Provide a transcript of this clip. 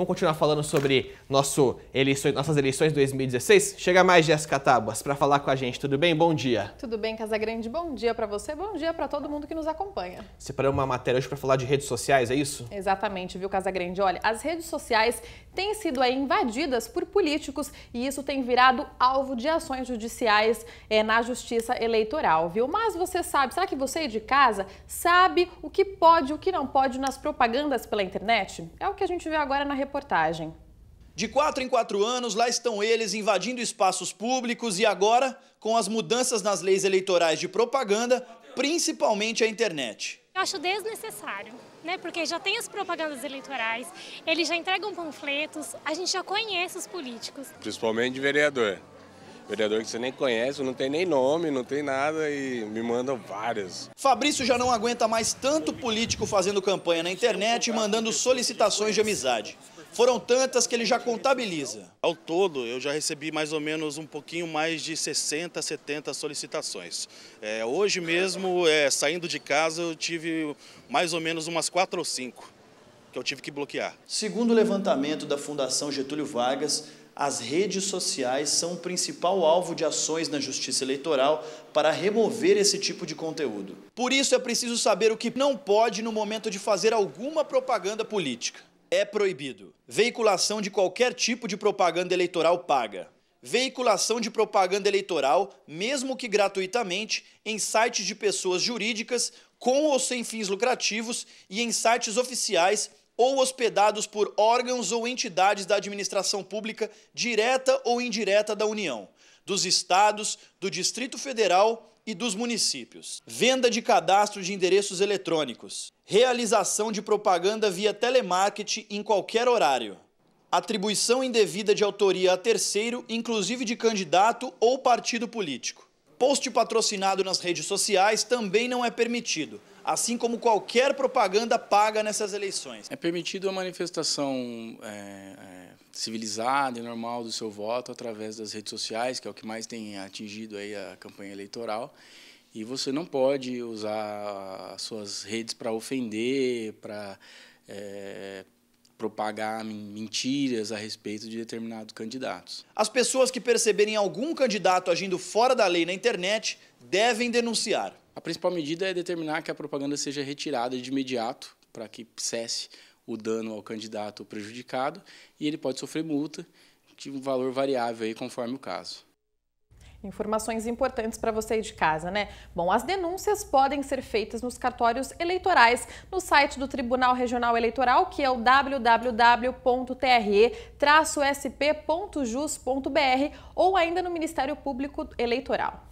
Vamos continuar falando sobre nosso eleições, nossas eleições 2016? Chega mais Jéssica Tábuas para falar com a gente, tudo bem? Bom dia. Tudo bem, Casagrande. Bom dia para você, bom dia para todo mundo que nos acompanha. Separou uma matéria hoje para falar de redes sociais, é isso? Exatamente, viu, Casagrande? Olha, as redes sociais têm sido aí, invadidas por políticos e isso tem virado alvo de ações judiciais é, na justiça eleitoral, viu? Mas você sabe, será que você de casa sabe o que pode e o que não pode nas propagandas pela internet? É o que a gente vê agora na reportagem reportagem. De quatro em quatro anos, lá estão eles invadindo espaços públicos e agora, com as mudanças nas leis eleitorais de propaganda, principalmente a internet. Eu acho desnecessário, né? Porque já tem as propagandas eleitorais, eles já entregam panfletos, a gente já conhece os políticos. Principalmente de vereador. Vereador que você nem conhece, não tem nem nome, não tem nada e me mandam várias. Fabrício já não aguenta mais tanto político fazendo campanha na internet e mandando solicitações de amizade. Foram tantas que ele já contabiliza. Ao todo, eu já recebi mais ou menos um pouquinho mais de 60, 70 solicitações. É, hoje mesmo, é, saindo de casa, eu tive mais ou menos umas 4 ou 5 que eu tive que bloquear. Segundo o levantamento da Fundação Getúlio Vargas, as redes sociais são o principal alvo de ações na Justiça Eleitoral para remover esse tipo de conteúdo. Por isso é preciso saber o que não pode no momento de fazer alguma propaganda política é proibido. Veiculação de qualquer tipo de propaganda eleitoral paga. Veiculação de propaganda eleitoral, mesmo que gratuitamente, em sites de pessoas jurídicas com ou sem fins lucrativos e em sites oficiais ou hospedados por órgãos ou entidades da administração pública direta ou indireta da União, dos estados, do Distrito Federal e dos municípios. Venda de cadastro de endereços eletrônicos. Realização de propaganda via telemarketing em qualquer horário. Atribuição indevida de autoria a terceiro, inclusive de candidato ou partido político. Post patrocinado nas redes sociais também não é permitido, assim como qualquer propaganda paga nessas eleições. É permitido a manifestação é, é, civilizada e normal do seu voto através das redes sociais, que é o que mais tem atingido aí a campanha eleitoral. E você não pode usar as suas redes para ofender, para é, propagar mentiras a respeito de determinados candidatos. As pessoas que perceberem algum candidato agindo fora da lei na internet devem denunciar. A principal medida é determinar que a propaganda seja retirada de imediato para que cesse o dano ao candidato prejudicado e ele pode sofrer multa de um valor variável aí conforme o caso. Informações importantes para você aí de casa, né? Bom, as denúncias podem ser feitas nos cartórios eleitorais, no site do Tribunal Regional Eleitoral, que é o www.tre-sp.jus.br ou ainda no Ministério Público Eleitoral.